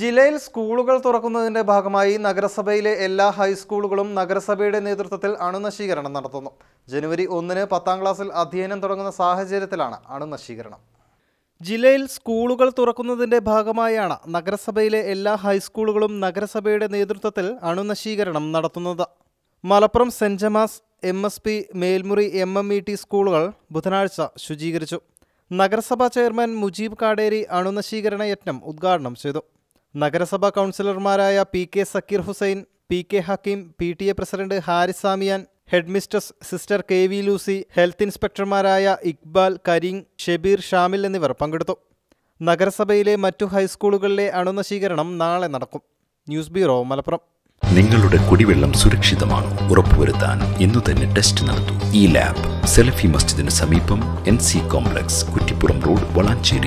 ജില്ലയിൽ സ്കൂളുകൾ തുറക്കുന്നതിന്റെ ഭാഗമായി നഗരസഭയിലെ എല്ലാ ഹൈസ്കൂളുകളും നഗരസഭയുടെ നേതൃത്വത്തിൽ അണുനശീകരണം നടത്തുന്നു ജനുവരി ഒന്നിന് പത്താം ക്ലാസ്സിൽ അധ്യയനം തുടങ്ങുന്ന സാഹചര്യത്തിലാണ് അണുനശീകരണം ജില്ലയിൽ സ്കൂളുകൾ തുറക്കുന്നതിന്റെ ഭാഗമായാണ് നഗരസഭയിലെ എല്ലാ ഹൈസ്കൂളുകളും നഗരസഭയുടെ നേതൃത്വത്തിൽ അണുനശീകരണം നടത്തുന്നത് Malappuram saint Gemma's M S P Melmuri M M E T സ്കൂളുകൾ ബുധനാഴ്ച ശുചീകരിച്ചു നഗരസഭാ ചെയർമാൻ മുജീബ് കാടേരി അണുനശീകരണ യജ്ഞം ഉദ്ഘാടനം ചെയ്തു നഗരസഭാ കൗൺസിലർമാരായ P K Sakkeer Hussain P K Hakkim P T A president Haris Samiyan headmistress sister K V Lucy health ഇൻസ്പെക്ടർമാരായ ഇക്ബാൽ കരീം ഷെബീർ ഷാമിൽ എന്നിവർ പങ്കെടുത്തു നഗരസഭയിലെ മറ്റു ഹൈസ്കൂളുകളിലെ അണുനശീകരണം നാളെ നടക്കും ന്യൂസ് ബ്യൂറോ മലപ്പുറം നിങ്ങളുടെ കുടിവെള്ളം സുരക്ഷിതമാണോ ഉറപ്പുവരുത്താൻ ഇന്ന് തന്നെ ടെസ്റ്റ് നടത്തൂ ഈ ലാബ് സെലഫി മസ്ജിദിന് സമീപം N C complex Kuttippuram road Valanchery